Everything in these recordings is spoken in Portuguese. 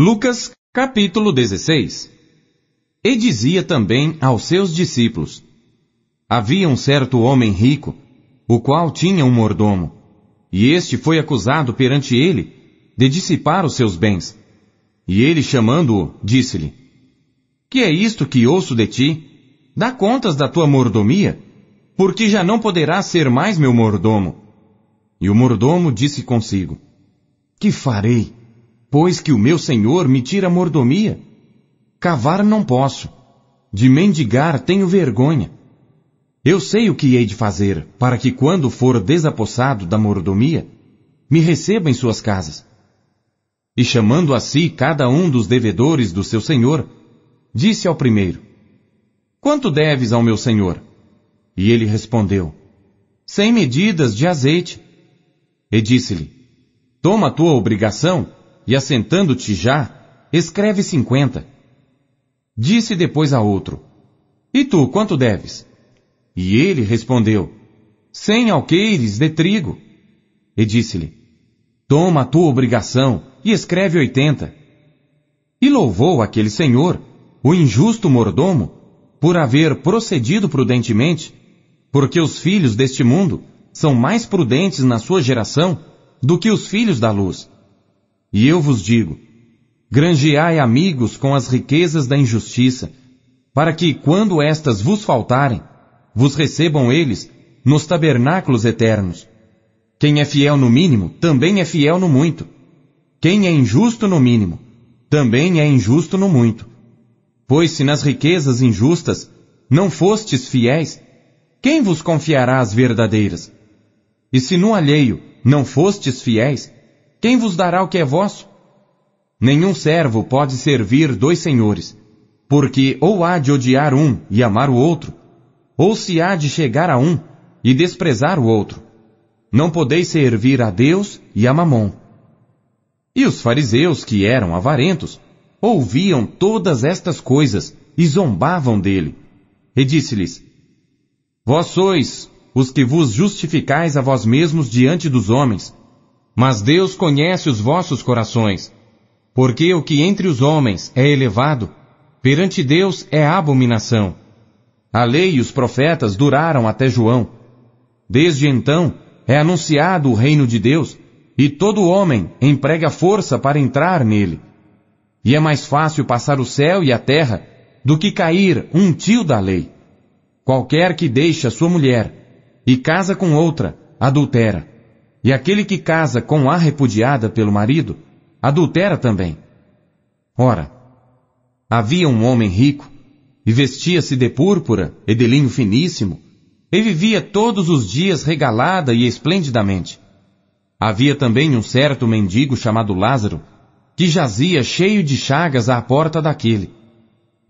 Lucas, capítulo 16 E dizia também aos seus discípulos: Havia um certo homem rico, o qual tinha um mordomo, e este foi acusado perante ele de dissipar os seus bens. E ele, chamando-o, disse-lhe: Que é isto que ouço de ti? Dá contas da tua mordomia, porque já não poderás ser mais meu mordomo. E o mordomo disse consigo: Que farei? pois que o meu senhor me tira mordomia. Cavar não posso, de mendigar tenho vergonha. Eu sei o que hei de fazer, para que quando for desapossado da mordomia, me receba em suas casas. E chamando a si cada um dos devedores do seu senhor, disse ao primeiro: Quanto deves ao meu senhor? E ele respondeu: Cem medidas de azeite. E disse-lhe: Toma a tua obrigação e assentando-te já, escreve cinquenta. Disse depois a outro, E tu, quanto deves? E ele respondeu, Cem alqueires de trigo. E disse-lhe, Toma a tua obrigação e escreve oitenta. E louvou aquele senhor, o injusto mordomo, por haver procedido prudentemente, porque os filhos deste mundo são mais prudentes na sua geração do que os filhos da luz. E eu vos digo: granjeai amigos com as riquezas da injustiça, para que, quando estas vos faltarem, vos recebam eles nos tabernáculos eternos. Quem é fiel no mínimo, também é fiel no muito. Quem é injusto no mínimo, também é injusto no muito. Pois se nas riquezas injustas não fostes fiéis, quem vos confiará as verdadeiras? E se no alheio não fostes fiéis, quem vos dará o que é vosso? Nenhum servo pode servir dois senhores, porque ou há de odiar um e amar o outro, ou se há de chegar a um e desprezar o outro. Não podeis servir a Deus e a Mamon. E os fariseus, que eram avarentos, ouviam todas estas coisas e zombavam dele. E disse-lhes: Vós sois os que vos justificais a vós mesmos diante dos homens, mas Deus conhece os vossos corações, porque o que entre os homens é elevado, perante Deus é abominação. A lei e os profetas duraram até João. Desde então é anunciado o reino de Deus, e todo homem emprega força para entrar nele. E é mais fácil passar o céu e a terra do que cair um tio da lei. Qualquer que deixa sua mulher e casa com outra, adultera. E aquele que casa com a repudiada pelo marido, adultera também. Ora, havia um homem rico, e vestia-se de púrpura e de linho finíssimo, e vivia todos os dias regalada e esplendidamente. Havia também um certo mendigo chamado Lázaro, que jazia cheio de chagas à porta daquele,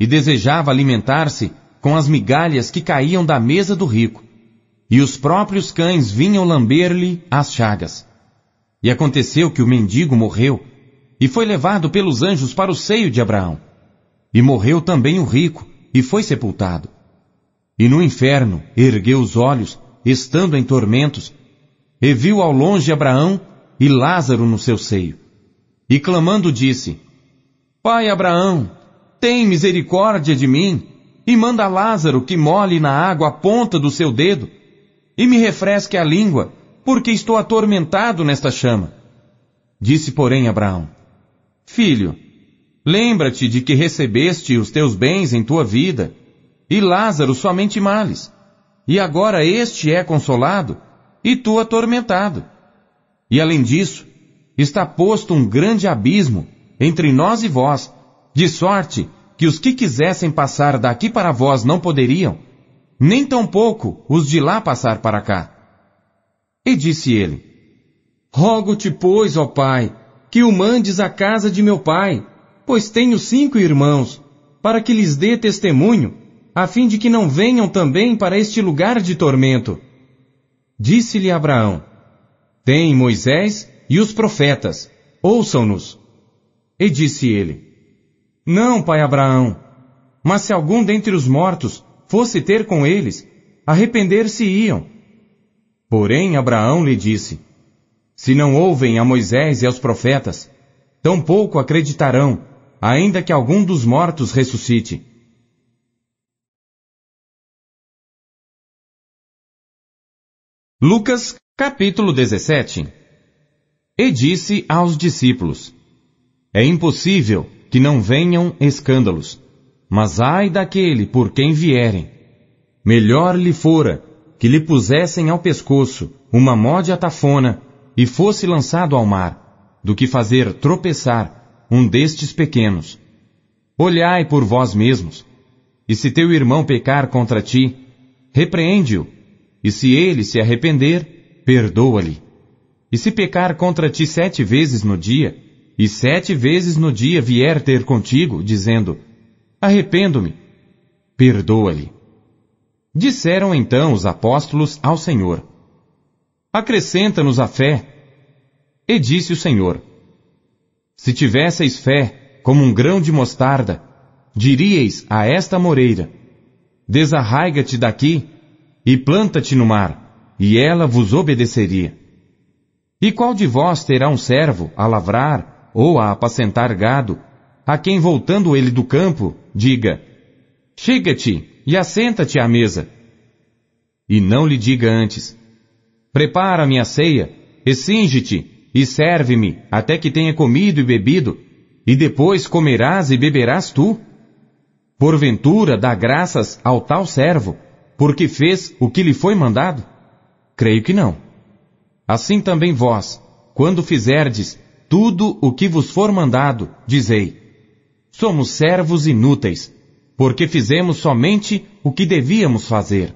e desejava alimentar-se com as migalhas que caíam da mesa do rico e os próprios cães vinham lamber-lhe as chagas. E aconteceu que o mendigo morreu, e foi levado pelos anjos para o seio de Abraão. E morreu também o rico, e foi sepultado. E no inferno ergueu os olhos, estando em tormentos, e viu ao longe Abraão e Lázaro no seu seio. E clamando disse: Pai Abraão, tem misericórdia de mim, e manda Lázaro que molhe na água a ponta do seu dedo, e me refresque a língua, porque estou atormentado nesta chama. Disse, porém, Abraão: Filho, lembra-te de que recebeste os teus bens em tua vida, e Lázaro somente males, e agora este é consolado, e tu atormentado. E além disso, está posto um grande abismo entre nós e vós, de sorte que os que quisessem passar daqui para vós não poderiam, nem tampouco os de lá passar para cá. E disse ele: Rogo-te, pois, ó Pai, que o mandes à casa de meu pai, pois tenho cinco irmãos, para que lhes dê testemunho, a fim de que não venham também para este lugar de tormento. Disse-lhe Abraão: Tem Moisés e os profetas, ouçam-nos. E disse ele: Não, pai Abraão, mas se algum dentre os mortos fosse ter com eles, arrepender-se-iam. Porém, Abraão lhe disse: Se não ouvem a Moisés e aos profetas, tampouco acreditarão, ainda que algum dos mortos ressuscite. Lucas, capítulo 17 E disse aos discípulos: É impossível que não venham escândalos mas ai daquele por quem vierem. Melhor lhe fora que lhe pusessem ao pescoço uma mó de atafona e fosse lançado ao mar, do que fazer tropeçar um destes pequenos. Olhai por vós mesmos, e se teu irmão pecar contra ti, repreende-o, e se ele se arrepender, perdoa-lhe. E se pecar contra ti sete vezes no dia, e sete vezes no dia vier ter contigo, dizendo, Arrependo-me. Perdoa-lhe. Disseram então os apóstolos ao Senhor: Acrescenta-nos a fé. E disse o Senhor: Se tivesseis fé, como um grão de mostarda, diríeis a esta moreira: Desarraiga-te daqui e planta-te no mar, e ela vos obedeceria. E qual de vós terá um servo a lavrar ou a apacentar gado a quem voltando ele do campo, diga: Chega-te e assenta-te à mesa. E não lhe diga antes: Prepara minha ceia, exinge-te e serve-me até que tenha comido e bebido, e depois comerás e beberás tu. Porventura dá graças ao tal servo, porque fez o que lhe foi mandado? Creio que não. Assim também vós, quando fizerdes tudo o que vos for mandado, dizei: Somos servos inúteis, porque fizemos somente o que devíamos fazer.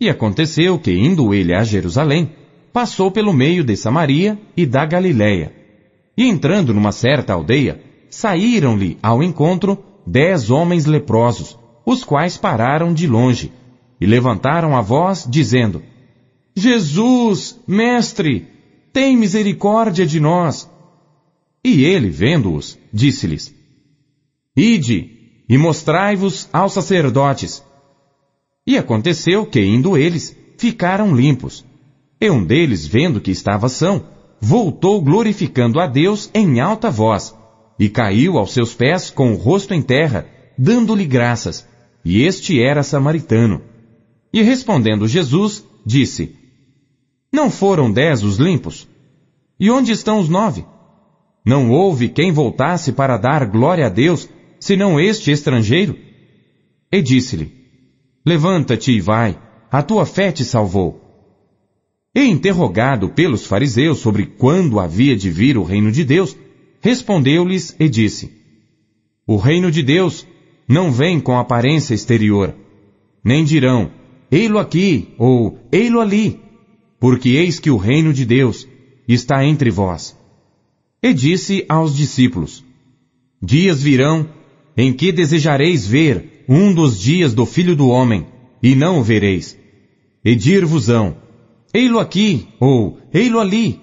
E aconteceu que, indo ele a Jerusalém, passou pelo meio de Samaria e da Galiléia. E entrando numa certa aldeia, saíram-lhe ao encontro dez homens leprosos, os quais pararam de longe, e levantaram a voz, dizendo: Jesus, mestre, tem misericórdia de nós. E ele, vendo-os, disse-lhes: Ide e mostrai-vos aos sacerdotes. E aconteceu que, indo eles, ficaram limpos. E um deles, vendo que estava são, voltou glorificando a Deus em alta voz, e caiu aos seus pés com o rosto em terra, dando-lhe graças. E este era samaritano. E respondendo Jesus, disse: Não foram dez os limpos? E onde estão os nove? Não houve quem voltasse para dar glória a Deus, senão este estrangeiro? E disse-lhe: Levanta-te e vai, a tua fé te salvou. E interrogado pelos fariseus sobre quando havia de vir o reino de Deus, respondeu-lhes e disse: O reino de Deus não vem com aparência exterior, nem dirão: Ei-lo aqui ou ei-lo ali, porque eis que o reino de Deus está entre vós. E disse aos discípulos: Dias virão em que desejareis ver um dos dias do Filho do Homem, e não o vereis. E dir-vos-ão, ei-lo aqui, ou ei-lo ali.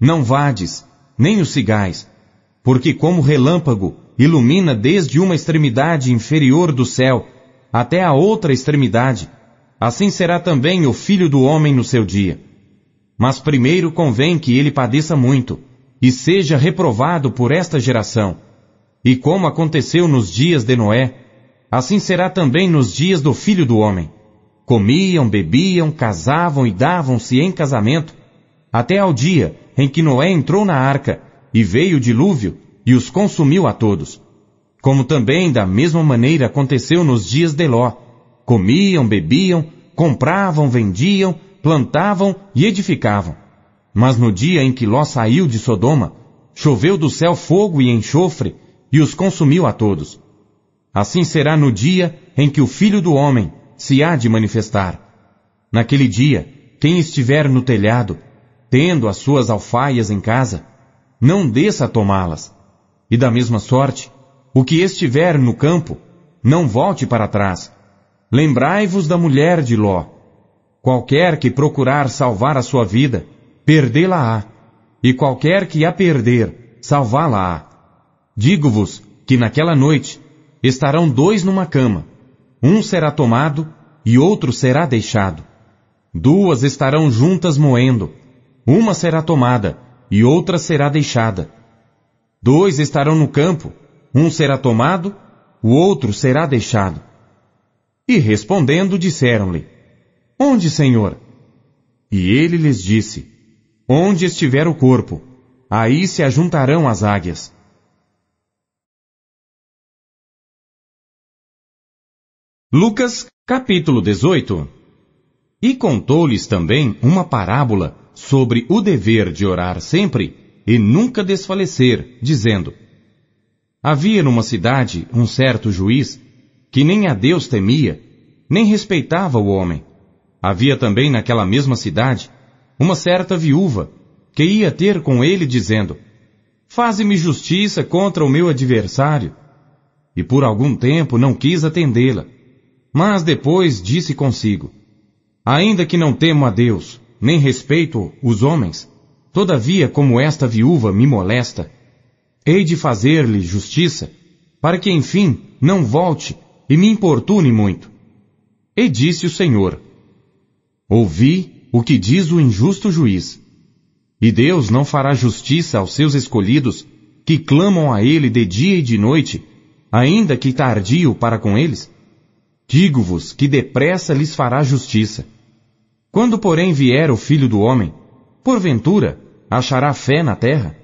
Não vades, nem o sigais, porque como relâmpago ilumina desde uma extremidade inferior do céu até a outra extremidade, assim será também o Filho do Homem no seu dia. Mas primeiro convém que ele padeça muito, e seja reprovado por esta geração. E como aconteceu nos dias de Noé, assim será também nos dias do filho do homem. Comiam, bebiam, casavam e davam-se em casamento, até ao dia em que Noé entrou na arca, e veio o dilúvio, e os consumiu a todos. Como também da mesma maneira aconteceu nos dias de Ló. Comiam, bebiam, compravam, vendiam, plantavam e edificavam. Mas no dia em que Ló saiu de Sodoma, choveu do céu fogo e enxofre, e os consumiu a todos. Assim será no dia em que o Filho do Homem se há de manifestar. Naquele dia, quem estiver no telhado, tendo as suas alfaias em casa, não desça a tomá-las. E da mesma sorte, o que estiver no campo, não volte para trás. Lembrai-vos da mulher de Ló. Qualquer que procurar salvar a sua vida, perdê-la-á, e qualquer que a perder, salvá-la-á. Digo-vos que naquela noite estarão dois numa cama, um será tomado e outro será deixado. Duas estarão juntas moendo, uma será tomada e outra será deixada. Dois estarão no campo, um será tomado, o outro será deixado. E respondendo, disseram-lhe: Onde, Senhor? E ele lhes disse: Onde estiver o corpo, aí se ajuntarão as águias. Lucas, capítulo 18. E contou-lhes também uma parábola sobre o dever de orar sempre e nunca desfalecer, dizendo: Havia numa cidade um certo juiz que nem a Deus temia, nem respeitava o homem. Havia também naquela mesma cidade uma certa viúva que ia ter com ele, dizendo: Faze-me justiça contra o meu adversário. E por algum tempo não quis atendê-la. Mas depois disse consigo: Ainda que não temo a Deus, nem respeito os homens, todavia, como esta viúva me molesta, hei de fazer-lhe justiça, para que enfim não volte e me importune muito. E disse o Senhor: Ouvi o que diz o injusto juiz. E Deus não fará justiça aos seus escolhidos, que clamam a Ele de dia e de noite, ainda que tardio para com eles? Digo-vos que depressa lhes fará justiça. Quando, porém, vier o filho do homem, porventura achará fé na terra?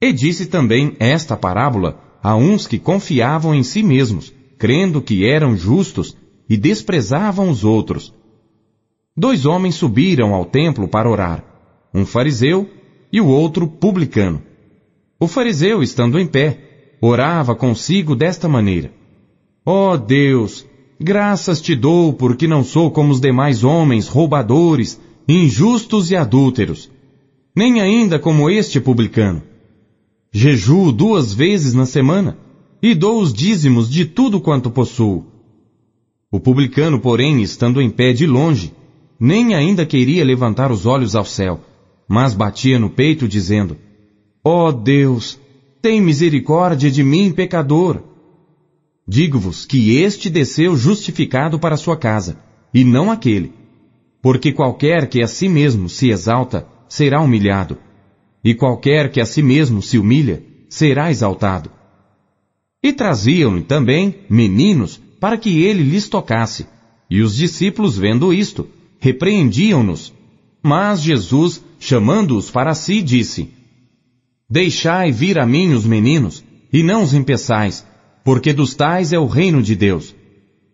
E disse também esta parábola a uns que confiavam em si mesmos, crendo que eram justos e desprezavam os outros. Dois homens subiram ao templo para orar, um fariseu e o outro publicano. O fariseu, estando em pé, orava consigo desta maneira: Ó oh Deus, Graças te dou, porque não sou como os demais homens, roubadores, injustos e adúlteros, nem ainda como este publicano. Jejuo duas vezes na semana, e dou os dízimos de tudo quanto possuo. O publicano, porém, estando em pé de longe, nem ainda queria levantar os olhos ao céu, mas batia no peito, dizendo: Ó oh Deus, tem misericórdia de mim, pecador. Digo-vos que este desceu justificado para sua casa, e não aquele. Porque qualquer que a si mesmo se exalta, será humilhado, e qualquer que a si mesmo se humilha, será exaltado. E traziam-lhe também meninos para que ele lhes tocasse, e os discípulos, vendo isto, repreendiam-nos. Mas Jesus, chamando-os para si, disse: Deixai vir a mim os meninos, e não os empeçais, porque dos tais é o reino de Deus.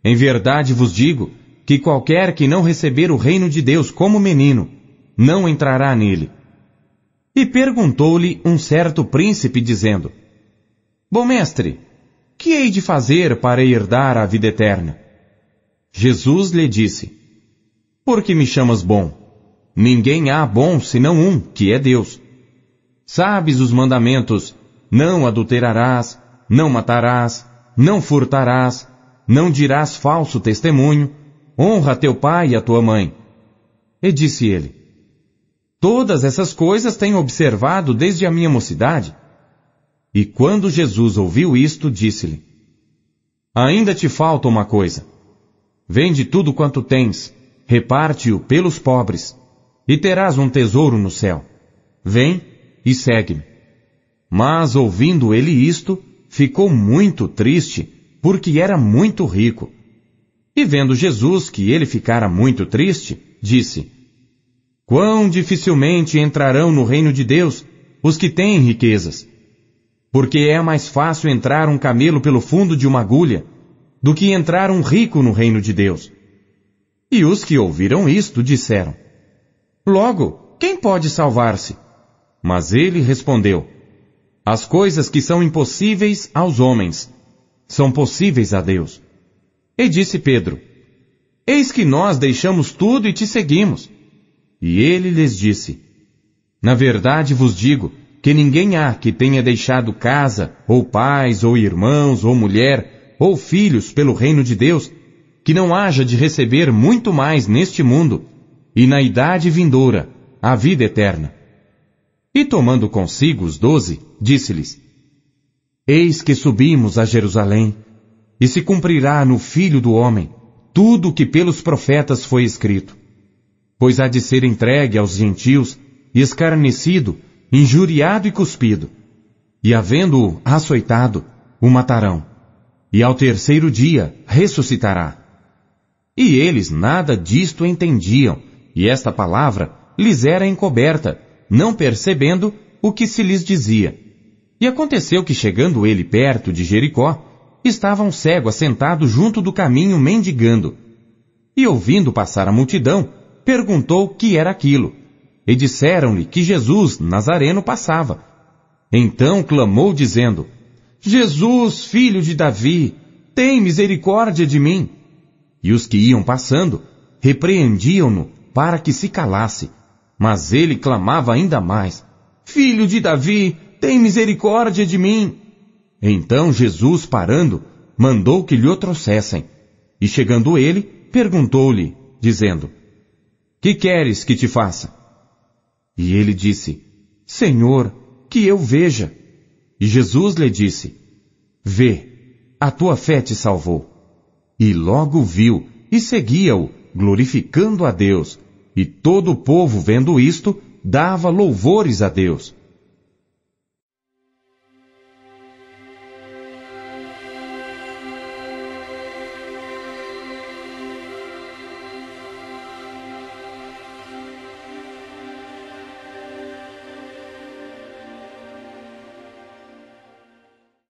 Em verdade vos digo que qualquer que não receber o reino de Deus como menino, não entrará nele. E perguntou-lhe um certo príncipe, dizendo: Bom mestre, que hei de fazer para herdar a vida eterna? Jesus lhe disse: Por que me chamas bom? Ninguém há bom senão um, que é Deus. Sabes os mandamentos: não adulterarás, não matarás, não furtarás, não dirás falso testemunho, honra teu pai e a tua mãe. E disse ele: Todas essas coisas tenho observado desde a minha mocidade. E quando Jesus ouviu isto, disse-lhe: Ainda te falta uma coisa. Vende tudo quanto tens, reparte-o pelos pobres, e terás um tesouro no céu. Vem e segue-me. Mas ouvindo ele isto, ficou muito triste, porque era muito rico. E vendo Jesus que ele ficara muito triste, disse: Quão dificilmente entrarão no reino de Deus os que têm riquezas! Porque é mais fácil entrar um camelo pelo fundo de uma agulha do que entrar um rico no reino de Deus. E os que ouviram isto disseram: Logo, quem pode salvar-se? Mas ele respondeu: as coisas que são impossíveis aos homens são possíveis a Deus. E disse Pedro: Eis que nós deixamos tudo e te seguimos. E ele lhes disse: Na verdade vos digo que ninguém há que tenha deixado casa, ou pais, ou irmãos, ou mulher, ou filhos pelo reino de Deus, que não haja de receber muito mais neste mundo, e na idade vindoura, a vida eterna. E tomando consigo os doze, disse-lhes: Eis que subimos a Jerusalém, e se cumprirá no Filho do Homem tudo o que pelos profetas foi escrito. Pois há de ser entregue aos gentios, e escarnecido, injuriado e cuspido. E havendo-o açoitado, o matarão. E ao terceiro dia ressuscitará. E eles nada disto entendiam, e esta palavra lhes era encoberta, não percebendo o que se lhes dizia. E aconteceu que, chegando ele perto de Jericó, estava um cego assentado junto do caminho mendigando. E ouvindo passar a multidão, perguntou o que era aquilo. E disseram-lhe que Jesus, Nazareno, passava. Então clamou, dizendo: Jesus, filho de Davi, tem misericórdia de mim. E os que iam passando repreendiam-no para que se calasse. Mas ele clamava ainda mais: Filho de Davi, tem misericórdia de mim. Então Jesus, parando, mandou que lhe o trouxessem. E chegando ele, perguntou-lhe, dizendo: Que queres que te faça? E ele disse: Senhor, que eu veja. E Jesus lhe disse: Vê, a tua fé te salvou. E logo viu e seguia-o, glorificando a Deus. E todo o povo, vendo isto, dava louvores a Deus